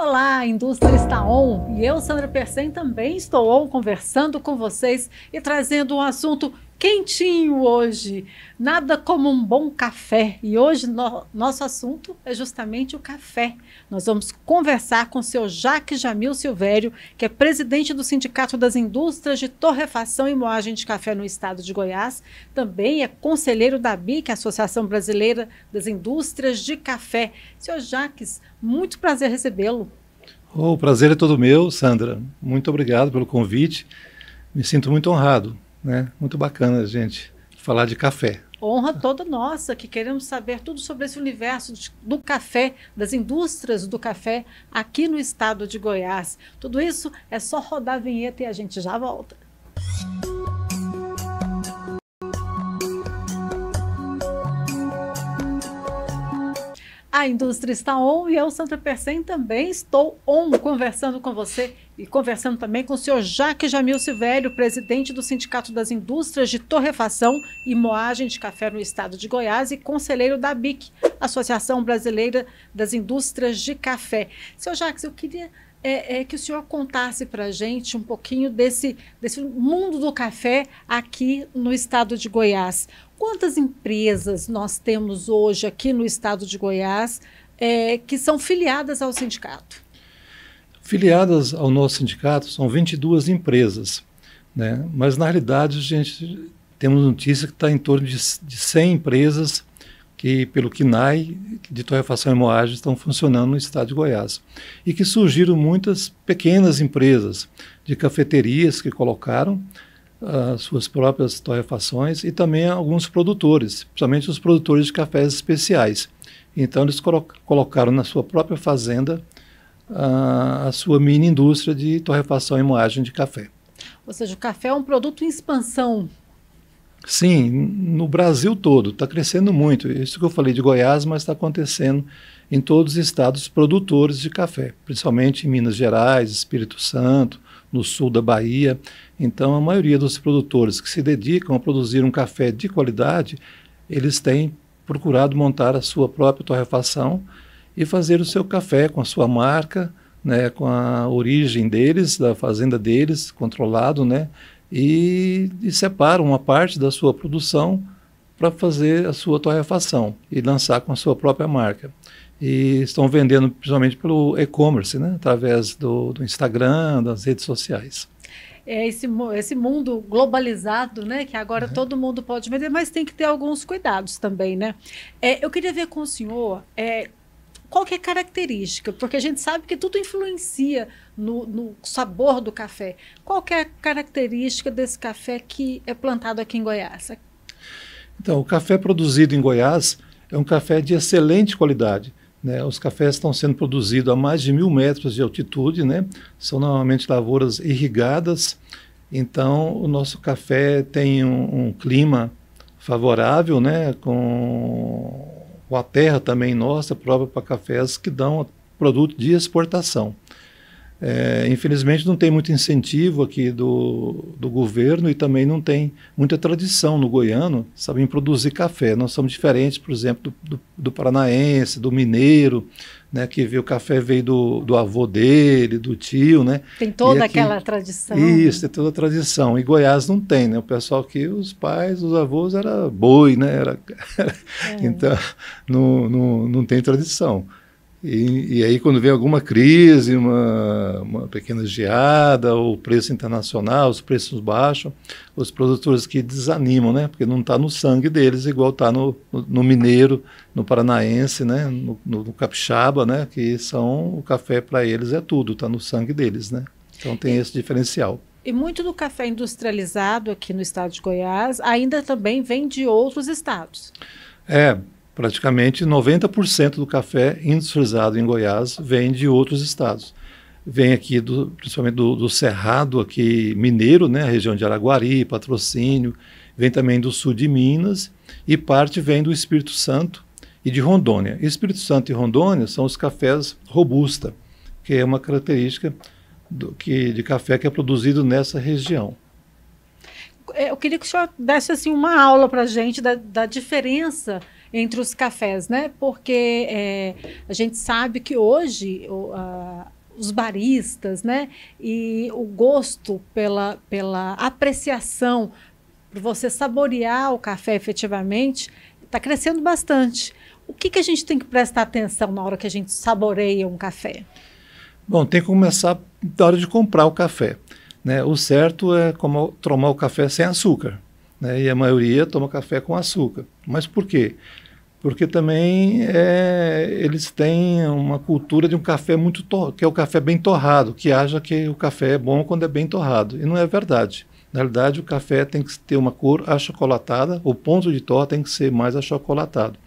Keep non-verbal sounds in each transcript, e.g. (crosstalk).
Olá, a indústria está on e eu, Sandra Persen, também estou on conversando com vocês e trazendo um assunto quentinho hoje. Nada como um bom café. E hoje no, nosso assunto é justamente o café. Nós vamos conversar com o seu Jaque Jamil Silvério, que é presidente do Sindicato das Indústrias de Torrefação e Moagem de Café no estado de Goiás. Também é conselheiro da BIC, Associação Brasileira das Indústrias de Café. Seu Jaques, muito prazer recebê-lo. Oh, o prazer é todo meu, Sandra. Muito obrigado pelo convite. Me sinto muito honrado. Né? Muito bacana, gente, falar de café. Honra toda nossa, que queremos saber tudo sobre esse universo do café, das indústrias do café aqui no estado de Goiás. Tudo isso é só rodar a vinheta e a gente já volta. A indústria está on e eu, Santa Persen, também estou on, conversando com você e conversando também com o senhor Jaque Jamil Silvério, presidente do Sindicato das Indústrias de Torrefação e Moagem de Café no Estado de Goiás e conselheiro da BIC, Associação Brasileira das Indústrias de Café. Senhor Jaques, eu queria é, é, que o senhor contasse para a gente um pouquinho desse, desse mundo do café aqui no estado de Goiás. Quantas empresas nós temos hoje aqui no estado de Goiás é, que são filiadas ao sindicato? Filiadas ao nosso sindicato são 22 empresas, né? mas na realidade a gente temos notícia que está em torno de, de 100 empresas que, pelo KINAI, de torrefação e moagem, estão funcionando no estado de Goiás. E que surgiram muitas pequenas empresas de cafeterias que colocaram, as suas próprias torrefações e também alguns produtores, principalmente os produtores de cafés especiais. Então, eles colo colocaram na sua própria fazenda ah, a sua mini indústria de torrefação e moagem de café. Ou seja, o café é um produto em expansão. Sim, no Brasil todo, está crescendo muito. Isso que eu falei de Goiás, mas está acontecendo em todos os estados produtores de café, principalmente em Minas Gerais, Espírito Santo, no sul da Bahia. Então, a maioria dos produtores que se dedicam a produzir um café de qualidade, eles têm procurado montar a sua própria torrefação e fazer o seu café com a sua marca, né, com a origem deles, da fazenda deles, controlado, né, e, e separam uma parte da sua produção para fazer a sua torrefação e lançar com a sua própria marca e estão vendendo principalmente pelo e-commerce, né? através do, do, Instagram, das redes sociais. É esse, esse mundo globalizado, né? Que agora uhum. todo mundo pode vender, mas tem que ter alguns cuidados também, né? É, eu queria ver com o senhor é, qual que é a característica, porque a gente sabe que tudo influencia no, no sabor do café. Qual que é a característica desse café que é plantado aqui em Goiás? Então, o café produzido em Goiás é um café de excelente qualidade né, os cafés estão sendo produzidos a mais de mil metros de altitude, né? são normalmente lavouras irrigadas, então o nosso café tem um, um clima favorável, né? com, com a terra também nossa, própria para cafés que dão produto de exportação. É, infelizmente não tem muito incentivo aqui do, do governo e também não tem muita tradição no goiano sabe, em produzir café. Nós somos diferentes, por exemplo, do, do, do paranaense, do mineiro, né, que vê o café veio do, do avô dele, do tio, né? Tem toda aqui, aquela tradição. Isso, né? tem toda a tradição. E Goiás não tem, né? O pessoal que os pais, os avós era boi, né? Era, (laughs) era é. Então não, não, não tem tradição. E, e, aí, quando vem alguma crise, uma, uma pequena geada, ou o preço internacional, os preços baixam, os produtores que desanimam, né? Porque não está no sangue deles, igual está no, no, mineiro, no paranaense, né? No, no, capixaba, né? Que são o café para eles é tudo, está no sangue deles, né? Então tem esse diferencial. E muito do café industrializado aqui no estado de Goiás ainda também vem de outros estados. É, praticamente 90% do café industrializado em Goiás vem de outros estados. Vem aqui, do, principalmente do, do, Cerrado, aqui mineiro, né, a região de Araguari, Patrocínio, vem também do sul de Minas e parte vem do Espírito Santo e de Rondônia. Espírito Santo e Rondônia são os cafés robusta, que é uma característica do, que, de café que é produzido nessa região é, eu queria que o senhor desse assim, uma aula para a gente da, da diferença entre os cafés, né? Porque é, a gente sabe que hoje o, a, os baristas, né? E o gosto pela, pela apreciação, para você saborear o café efetivamente, está crescendo bastante. O que, que a gente tem que prestar atenção na hora que a gente saboreia um café? Bom, tem que começar da hora de comprar o café. Né? O certo é como, tomar o café sem açúcar né? e a maioria toma café com açúcar. Mas por quê? Porque também é, eles têm uma cultura de um café muito que é o café bem torrado, que acha que o café é bom quando é bem torrado. E não é verdade. Na verdade, o café tem que ter uma cor achocolatada, o ponto de torra tem que ser mais achocolatado.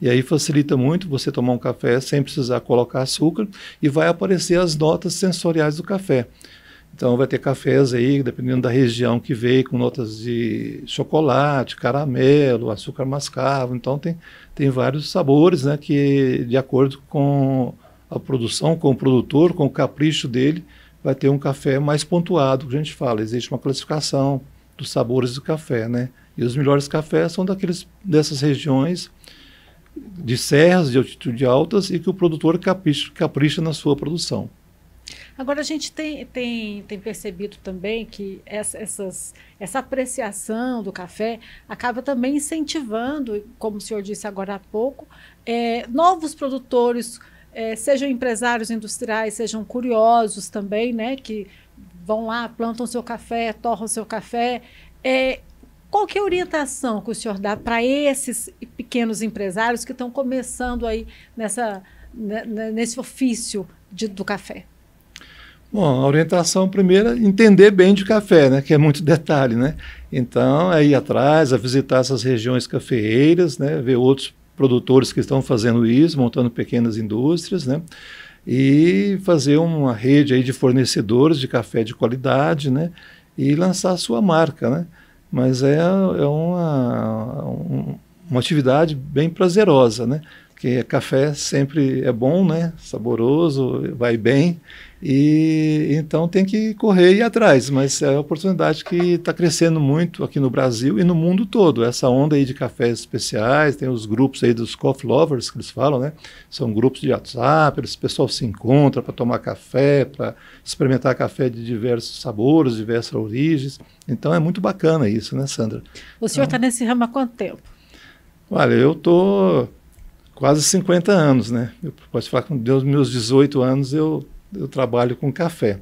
E aí facilita muito você tomar um café sem precisar colocar açúcar e vai aparecer as notas sensoriais do café. Então vai ter cafés aí, dependendo da região que veio, com notas de chocolate, caramelo, açúcar mascavo. Então tem, tem vários sabores, né? Que de acordo com a produção, com o produtor, com o capricho dele, vai ter um café mais pontuado, que a gente fala. Existe uma classificação dos sabores do café, né? E os melhores cafés são daqueles dessas regiões de serras de altitude altas e que o produtor capricha, capricha na sua produção. Agora, a gente tem, tem, tem percebido também que essa, essas, essa apreciação do café acaba também incentivando, como o senhor disse agora há pouco, é, novos produtores, é, sejam empresários industriais, sejam curiosos também, né, que vão lá, plantam seu café, torram seu café. É, qual que é a orientação que o senhor dá para esses pequenos empresários que estão começando aí nessa, né, né, nesse ofício de, do café? Bom, a orientação primeira, é entender bem de café, né, que é muito detalhe, né? Então, é ir atrás, a é visitar essas regiões cafeeiras, né, ver outros produtores que estão fazendo isso, montando pequenas indústrias, né? E fazer uma rede aí de fornecedores de café de qualidade, né? E lançar a sua marca, né? Mas é, é uma, um, uma atividade bem prazerosa, né? Porque café sempre é bom, né? Saboroso, vai bem. E então tem que correr e ir atrás, mas é uma oportunidade que está crescendo muito aqui no Brasil e no mundo todo. Essa onda aí de cafés especiais, tem os grupos aí dos coffee lovers que eles falam, né? São grupos de WhatsApp, eles, o pessoal se encontra para tomar café, para experimentar café de diversos sabores, diversas origens. Então é muito bacana isso, né, Sandra? O senhor está então, nesse ramo há quanto tempo? Olha, eu tô quase 50 anos, né? Eu posso falar com Deus, meus 18 anos eu eu trabalho com café.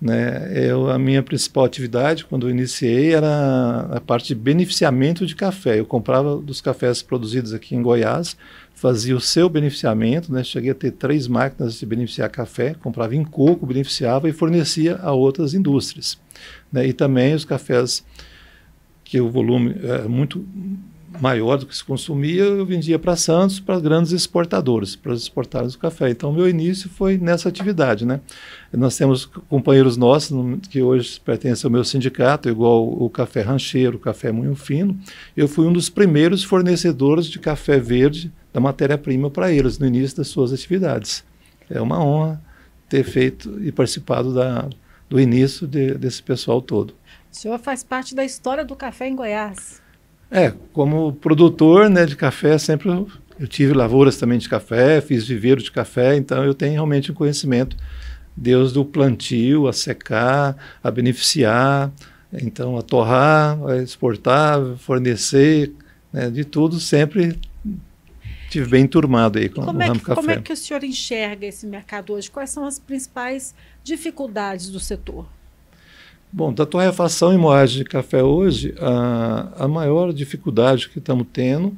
Né? Eu, a minha principal atividade, quando eu iniciei, era a parte de beneficiamento de café. Eu comprava dos cafés produzidos aqui em Goiás, fazia o seu beneficiamento, né? cheguei a ter três máquinas de beneficiar café, comprava em coco, beneficiava e fornecia a outras indústrias. Né? E também os cafés que o volume é muito maior do que se consumia, eu vendia para Santos, para grandes exportadores, para os exportadores do café. Então, meu início foi nessa atividade, né? Nós temos companheiros nossos que hoje pertencem ao meu sindicato, igual o Café Rancheiro, o Café Munho Fino. Eu fui um dos primeiros fornecedores de café verde da matéria-prima para eles no início das suas atividades. É uma honra ter feito e participado da, do início de, desse pessoal todo. O senhor faz parte da história do café em Goiás. É, como produtor né, de café, sempre eu, eu tive lavouras também de café, fiz viveiro de café, então eu tenho realmente um conhecimento, Deus do plantio, a secar, a beneficiar, então a torrar, a exportar, fornecer, né, de tudo, sempre tive bem turmado aí com como o é que, ramo café. Como é que o senhor enxerga esse mercado hoje? Quais são as principais dificuldades do setor? Bom, da torrefação em moagem de café hoje, a, a maior dificuldade que estamos tendo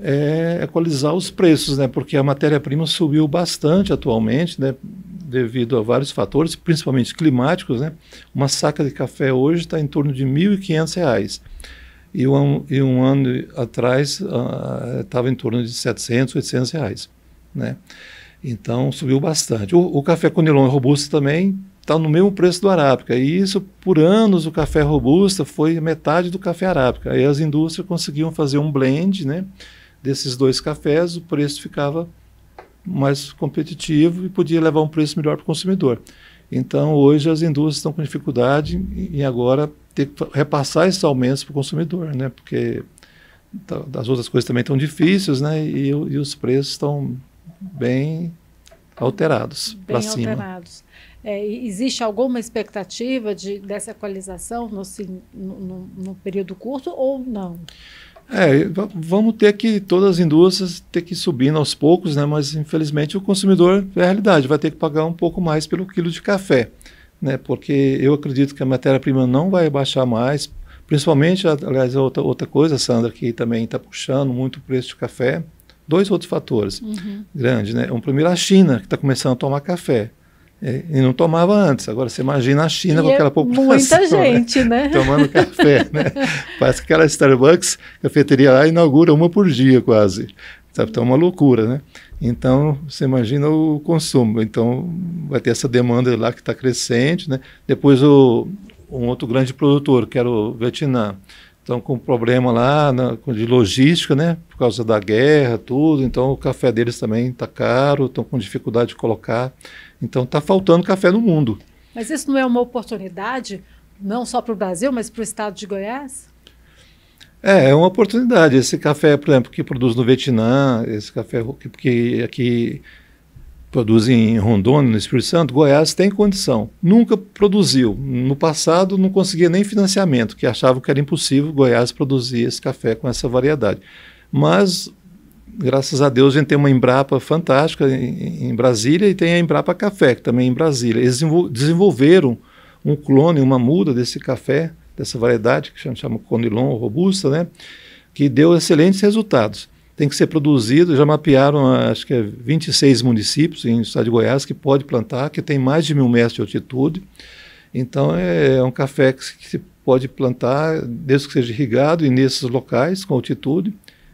é, é equalizar os preços, né? Porque a matéria-prima subiu bastante atualmente, né? Devido a vários fatores, principalmente climáticos, né? Uma saca de café hoje está em torno de R$ 1.500. E um, e um ano atrás ah, estava uh, em torno de 700, 800 reais, né? Então subiu bastante. O, o café conilon é robusto também está no mesmo preço do arábica. E isso, por anos, o café robusta foi metade do café arábica. Aí as indústrias conseguiam fazer um blend né, desses dois cafés, o preço ficava mais competitivo e podia levar um preço melhor para o consumidor. Então, hoje, as indústrias estão com dificuldade em agora ter que repassar esses aumentos para o consumidor, né? porque tá, as outras coisas também estão difíceis né? e, e os preços estão bem alterados para cima. Alterados. É, existe alguma expectativa de, dessa equalização no, no, no período curto ou não? É, vamos ter que todas as indústrias ter que subindo aos poucos, né? Mas infelizmente o consumidor é a realidade, vai ter que pagar um pouco mais pelo quilo de café, né? Porque eu acredito que a matéria-prima não vai baixar mais, principalmente, aliás, outra, outra coisa, Sandra, que também está puxando muito o preço de café. Dois outros fatores uhum. grandes, né? Um primeiro a China que está começando a tomar café. E não tomava antes. Agora você imagina a China e com é aquela é população. Muita né? gente, né? né? (laughs) Tomando café, né? Parece que aquela Starbucks, cafeteria lá, inaugura uma por dia quase. Sabe? Então é uma loucura, né? Então você imagina o consumo. Então vai ter essa demanda lá que está crescente, né? Depois o, um outro grande produtor, que era o Vietnã estão com problema lá na, de logística, né? Por causa da guerra, tudo. Então o café deles também está caro, estão com dificuldade de colocar. Então está faltando café no mundo. Mas isso não é uma oportunidade, não só para o Brasil, mas para o estado de Goiás? É, é uma oportunidade. Esse café, por exemplo, que produz no Vietnã, esse café que, que aqui produzem em Rondônia, no Espírito Santo, Goiás tem condição. Nunca produziu. No passado não conseguia nem financiamento, que achavam que era impossível Goiás produzir esse café com essa variedade. Mas graças a Deus a gente tem uma Embrapa fantástica em, Brasília e tem a Embrapa Café, que também é em Brasília. Eles desenvolveram um clone, uma muda desse café, dessa variedade que chama, chama Conilon Robusta, né? que deu excelentes resultados tem que ser produzido. Já mapearam, acho que é 26 municípios em estado de Goiás que pode plantar, que tem mais de mil metros de altitude. Então é, é um café que se pode plantar, desde que seja irrigado e nesses locais com altitude,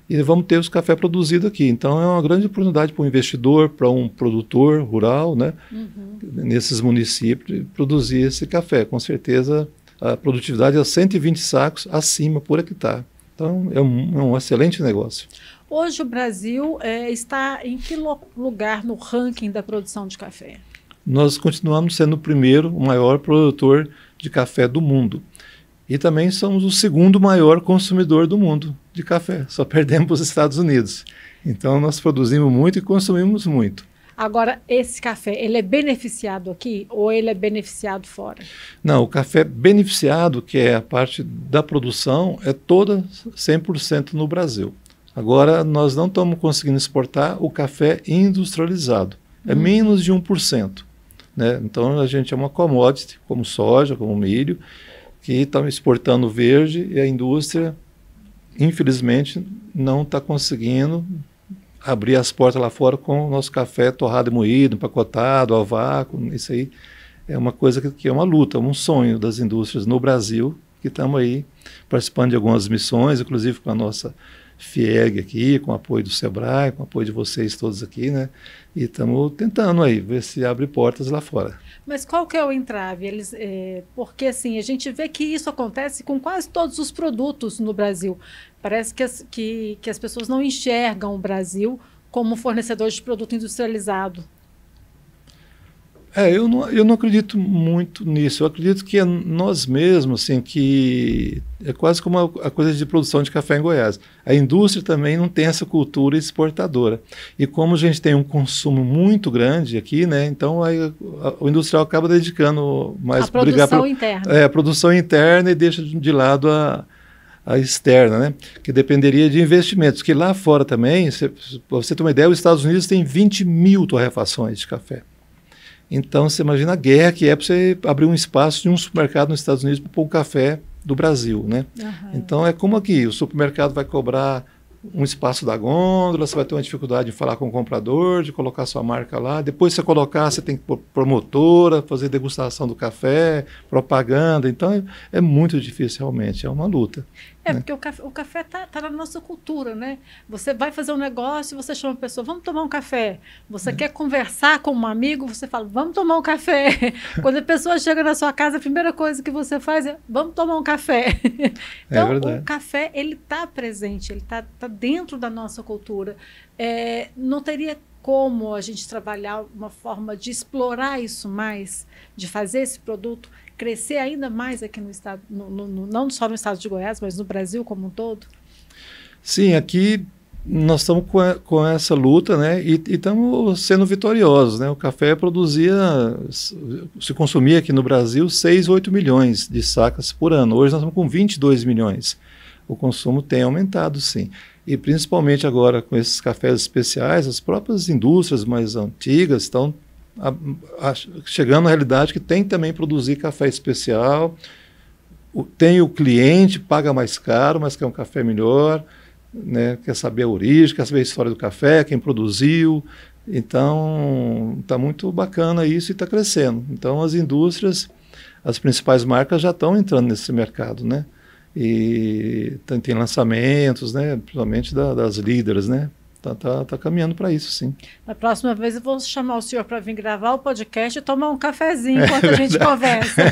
e vamos ter os café produzido aqui. Então é uma grande oportunidade para um investidor, para um produtor rural, né, uhum. nesses municípios, produzir esse café. Com certeza a produtividade é 120 sacos acima por hectare. Então é um, é um excelente negócio. Hoje o Brasil é, está em que lugar no ranking da produção de café? Nós continuamos sendo o primeiro, o maior produtor de café do mundo. E também somos o segundo maior consumidor do mundo de café. Só perdemos os Estados Unidos. Então nós produzimos muito e consumimos muito. Agora, esse café, ele é beneficiado aqui ou ele é beneficiado fora? Não, o café beneficiado, que é a parte da produção, é toda 100% no Brasil. Agora, nós não estamos conseguindo exportar o café industrializado. É uhum. menos de 1%. Né? Então, a gente é uma commodity, como soja, como milho, que está exportando verde e a indústria, infelizmente, não está conseguindo abrir as portas lá fora com o nosso café torrado e moído, empacotado, ao vácuo. Isso aí é uma coisa que, que é uma luta, um sonho das indústrias no Brasil, que estamos aí participando de algumas missões, inclusive com a nossa FIEG aqui, com apoio do SEBRAE, com apoio de vocês todos aqui, né? E estamos tentando aí, ver se abre portas lá fora. Mas qual que é o entrave? Eles, é, porque assim, a gente vê que isso acontece com quase todos os produtos no Brasil. Parece que as, que, que as pessoas não enxergam o Brasil como fornecedor de produto industrializado. É, eu não, eu não acredito muito nisso. Eu acredito que é nós mesmos, assim, que é quase como a, a, coisa de produção de café em Goiás. A indústria também não tem essa cultura exportadora. E como a gente tem um consumo muito grande aqui, né? Então aí, a, o industrial acaba dedicando mais a produção pro, interna. É, a produção interna e deixa de lado a, a externa, né? que dependeria de investimentos. Que lá fora também, para você ter uma ideia, os Estados Unidos tem 20 mil torrefações de café. Então, você imagina a guerra que é para você abrir um espaço de um supermercado nos Estados Unidos para pôr um café do Brasil, né? Uhum. Então, é como aqui, o supermercado vai cobrar um espaço da gôndola, você vai ter uma dificuldade de falar com o comprador, de colocar sua marca lá. Depois você colocar, você tem que pôr promotora, fazer degustação do café, propaganda. Então é, é muito difícil realmente, é uma luta. É, né? porque o café, o café tá, tá, na nossa cultura, né? Você vai fazer um negócio, você chama a pessoa, vamos tomar um café. Você é. quer conversar com um amigo, você fala, vamos tomar um café. (laughs) Quando a pessoa chega na sua casa, a primeira coisa que você faz é, vamos tomar um café. É (laughs) então, é o café, ele tá presente, ele tá, tá dentro da nossa cultura. É, não teria como a gente trabalhar uma forma de explorar isso mais, de fazer esse produto crescer ainda mais aqui no estado, no, no, não só no estado de Goiás, mas no Brasil como um todo? Sim, aqui nós estamos com, com essa luta, né? E estamos sendo vitoriosos, né? O café produzia, se consumia aqui no Brasil 6, 8 milhões de sacas por ano. Hoje nós estamos com 22 milhões. O consumo tem aumentado, sim. E principalmente agora com esses cafés especiais, as próprias indústrias mais antigas estão a, a, chegando à realidade que tem também produzir café especial, o, tem o cliente, paga mais caro, mas quer um café melhor, né? quer saber a origem, quer saber a história do café, quem produziu. Então, está muito bacana isso e está crescendo. Então, as indústrias, as principais marcas já estão entrando nesse mercado, né? E tem, tem lançamentos, né? Principalmente da, das líderes, né? tá, tá, tá caminhando para isso, sim. Na próxima vez eu vou chamar o senhor para vir gravar o podcast e tomar um cafezinho é enquanto a gente conversa.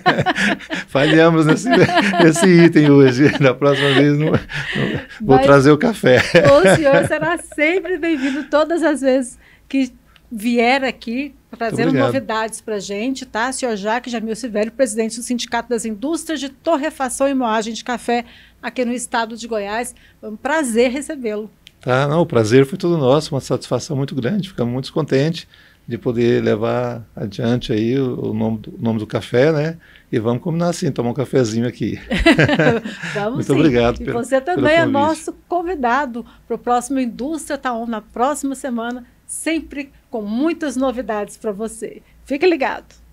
(laughs) Falhamos nesse, nesse item hoje. Na próxima vez não, não vou Mas, trazer o café. O senhor será sempre bem-vindo todas as vezes que vier aqui trazendo novidades para a gente, tá? Senhor Jaque Jamil Sivelli, presidente do Sindicato das Indústrias de Torrefação e Moagem de Café aqui no estado de Goiás. é um prazer recebê-lo. Tá? Não, o prazer foi todo nosso, uma satisfação muito grande, ficamos muito contentes de poder levar adiante aí o, o, nome, do, o nome do café, né? E vamos combinar assim, tomar um cafezinho aqui. (laughs) (laughs) vamos Muito sim. obrigado. E pelo, você também é nosso convidado para o próximo Indústria Taon tá na próxima semana, sempre com muitas novidades para você. Fique ligado.